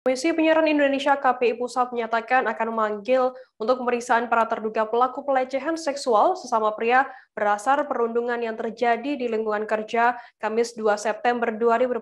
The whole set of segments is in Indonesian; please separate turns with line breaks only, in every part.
Komisi Penyiaran Indonesia KPI Pusat menyatakan akan memanggil untuk pemeriksaan para terduga pelaku pelecehan seksual sesama pria berdasar perundungan yang terjadi di lingkungan kerja Kamis 2 September 2021.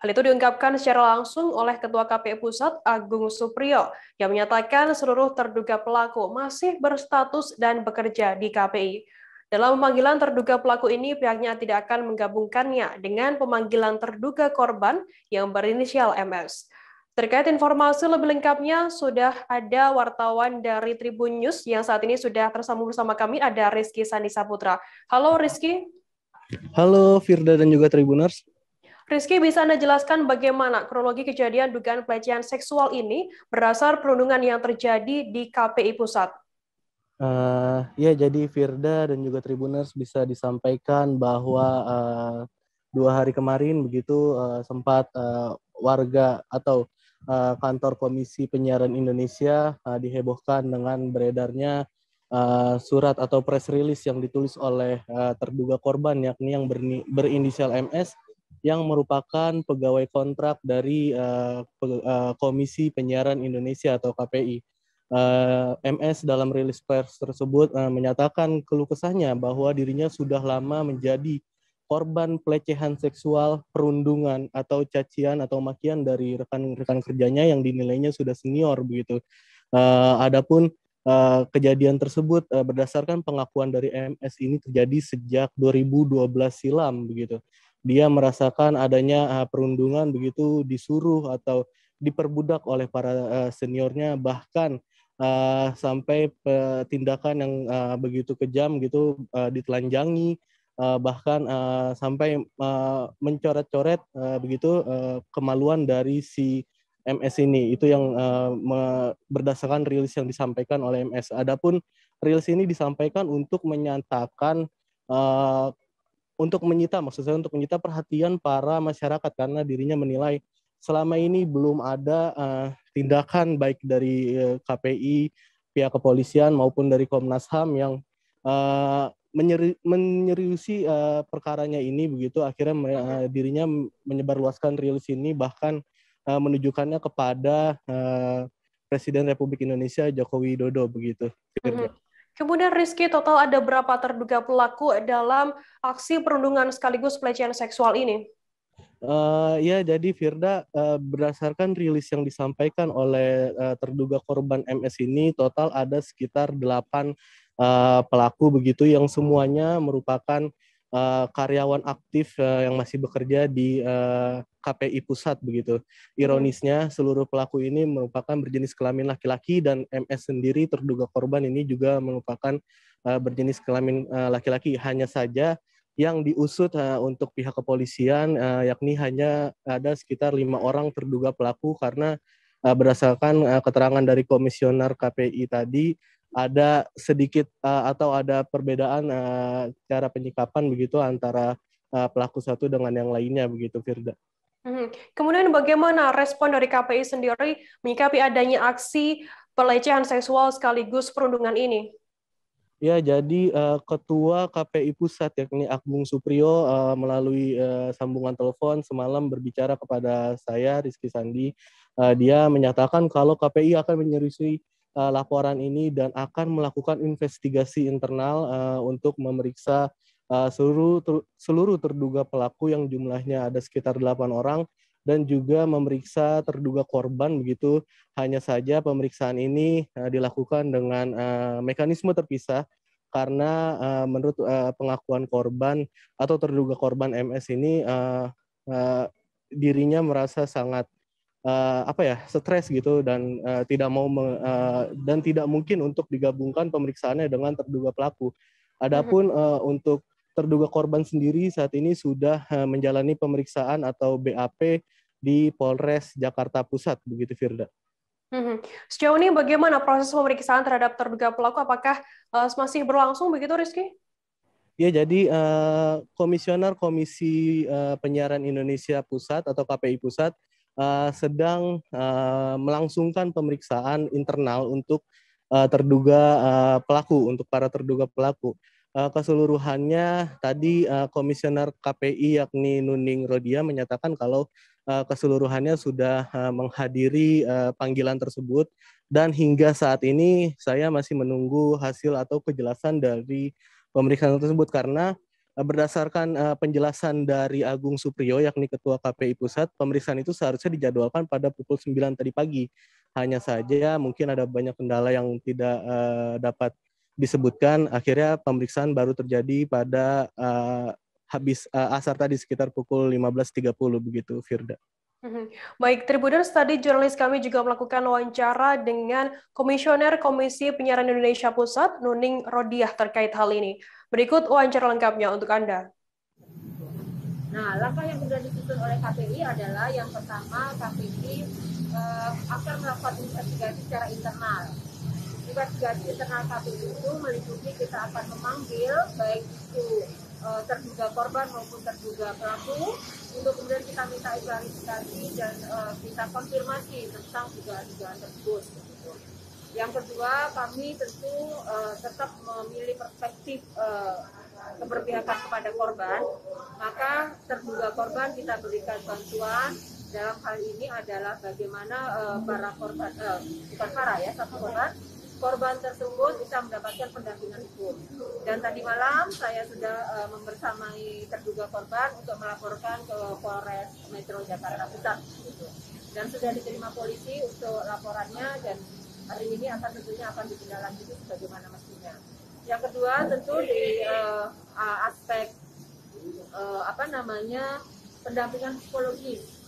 Hal itu diungkapkan secara langsung oleh Ketua KPI Pusat Agung Supriyo yang menyatakan seluruh terduga pelaku masih berstatus dan bekerja di KPI. Dalam pemanggilan terduga pelaku ini, pihaknya tidak akan menggabungkannya dengan pemanggilan terduga korban yang berinisial MS. Terkait informasi lebih lengkapnya, sudah ada wartawan dari Tribun News yang saat ini sudah tersambung bersama kami, ada Rizky Sandi Saputra. Halo Rizky.
Halo Firda dan juga Tribuners.
Rizky, bisa Anda jelaskan bagaimana kronologi kejadian dugaan pelecehan seksual ini berdasar perundungan yang terjadi di KPI Pusat?
Uh, ya, jadi Firda dan juga Tribuners bisa disampaikan bahwa uh, dua hari kemarin begitu uh, sempat uh, warga atau Eh, kantor Komisi Penyiaran Indonesia eh, dihebohkan dengan beredarnya eh, surat atau press release yang ditulis oleh terduga korban yakni yang berinisial MS yang merupakan pegawai kontrak dari Komisi Penyiaran Indonesia atau KPI. MS dalam rilis pers tersebut menyatakan keluh kesahnya bahwa dirinya sudah lama menjadi korban pelecehan seksual, perundungan atau cacian atau makian dari rekan-rekan kerjanya yang dinilainya sudah senior begitu. Uh, adapun uh, kejadian tersebut uh, berdasarkan pengakuan dari MS ini terjadi sejak 2012 silam begitu. Dia merasakan adanya uh, perundungan begitu disuruh atau diperbudak oleh para uh, seniornya bahkan uh, sampai uh, tindakan yang uh, begitu kejam gitu uh, ditelanjangi uh, bahkan uh, sampai uh, mencoret-coret uh, begitu uh, kemaluan dari si MS ini. Itu yang uh, berdasarkan rilis yang disampaikan oleh MS. Adapun rilis ini disampaikan untuk menyatakan uh, untuk menyita maksud saya untuk menyita perhatian para masyarakat karena dirinya menilai selama ini belum ada uh, tindakan baik dari uh, KPI, pihak kepolisian maupun dari Komnas HAM yang uh, menyeri, menyeriusi uh, perkaranya ini begitu akhirnya uh, dirinya menyebarluaskan rilis ini bahkan uh, menunjukkannya kepada uh, Presiden Republik Indonesia Joko Widodo begitu. Mm-hmm.
Kemudian Rizky, total ada berapa terduga pelaku dalam aksi perundungan sekaligus pelecehan seksual ini?
Uh, ya, jadi Firda, uh, berdasarkan rilis yang disampaikan oleh uh, terduga korban MS ini, total ada sekitar 8 Eh, pelaku begitu yang semuanya merupakan eh, karyawan aktif eh, yang masih bekerja di KPI pusat begitu. Ironisnya seluruh pelaku ini merupakan berjenis kelamin laki-laki dan MS sendiri terduga korban ini juga merupakan berjenis kelamin laki-laki. Hanya saja yang diusut uh, untuk pihak kepolisian uh, yakni hanya ada sekitar lima orang terduga pelaku karena uh, berdasarkan uh, keterangan dari komisioner KPI tadi ada sedikit uh, atau ada perbedaan uh, cara penyikapan begitu antara uh, pelaku satu dengan yang lainnya begitu Firda.
Hmm. Kemudian bagaimana respon dari KPI sendiri menyikapi adanya aksi pelecehan seksual sekaligus perundungan ini?
Ya, jadi uh, Ketua KPI Pusat yakni Agung Supriyo uh, melalui uh, sambungan telepon semalam berbicara kepada saya Rizky Sandi. Uh, dia menyatakan kalau KPI akan menyelusuri uh, laporan ini dan akan melakukan investigasi internal uh, untuk memeriksa uh, seluruh ter, seluruh terduga pelaku yang jumlahnya ada sekitar 8 orang dan juga memeriksa terduga korban begitu hanya saja pemeriksaan ini uh, dilakukan dengan uh, mekanisme terpisah karena uh, menurut uh, pengakuan korban atau terduga korban MS ini uh, uh, dirinya merasa sangat uh, apa ya stres gitu dan uh, tidak mau me, uh, dan tidak mungkin untuk digabungkan pemeriksaannya dengan terduga pelaku. Adapun uh, untuk terduga korban sendiri saat ini sudah uh, menjalani pemeriksaan atau BAP di Polres Jakarta Pusat begitu Firda.
Mhm. Sejauh ini bagaimana proses pemeriksaan terhadap terduga pelaku? Apakah uh, masih berlangsung begitu, Rizky?
Ya, jadi uh, Komisioner Komisi uh, Penyiaran Indonesia Pusat atau KPI Pusat Eh, sedang uh, melangsungkan pemeriksaan internal untuk uh, terduga uh, pelaku, untuk para terduga pelaku. Uh, keseluruhannya tadi uh, komisioner KPI yakni Nuning Rodia menyatakan kalau uh, keseluruhannya sudah uh, menghadiri uh, panggilan tersebut dan hingga saat ini saya masih menunggu hasil atau kejelasan dari pemeriksaan tersebut karena Eh, berdasarkan uh, penjelasan dari Agung Supriyo yakni Ketua KPI Pusat, pemeriksaan itu seharusnya dijadwalkan pada pukul 9 tadi pagi. Hanya saja mungkin ada banyak kendala yang tidak uh, dapat disebutkan, akhirnya pemeriksaan baru terjadi pada uh, habis uh, asar tadi sekitar pukul 15.30 begitu Firda.
Mhm. Baik, Tribuners, tadi jurnalis kami juga melakukan wawancara dengan Komisioner Komisi Penyiaran Indonesia Pusat, Nuning Rodiah terkait hal ini. Berikut wawancara lengkapnya untuk Anda.
Nah, langkah yang sudah disusun oleh KPI adalah yang pertama KPI eh, akan melakukan investigasi secara internal. Investigasi internal KPI itu meliputi kita akan memanggil baik itu Eh, terduga korban maupun terduga pelaku untuk kemudian kita minta klarifikasi dan uh, kita konfirmasi tentang dugaan-dugaan tersebut. Yang kedua, kami tentu uh, tetap memilih perspektif uh, keberpihakan kepada korban, maka terduga korban kita berikan bantuan dalam hal ini adalah bagaimana uh, para korban, uh, bukan para ya, satu korban korban tersebut bisa mendapatkan pendampingan hukum. Dan tadi malam saya sudah uh, membersamai terduga korban untuk melaporkan ke Polres Metro Jakarta Pusat. Dan sudah diterima polisi untuk laporannya dan hari ini akan tentunya akan ditindaklanjuti sebagaimana mestinya. Yang kedua tentu di uh, aspek uh, apa namanya pendampingan psikologis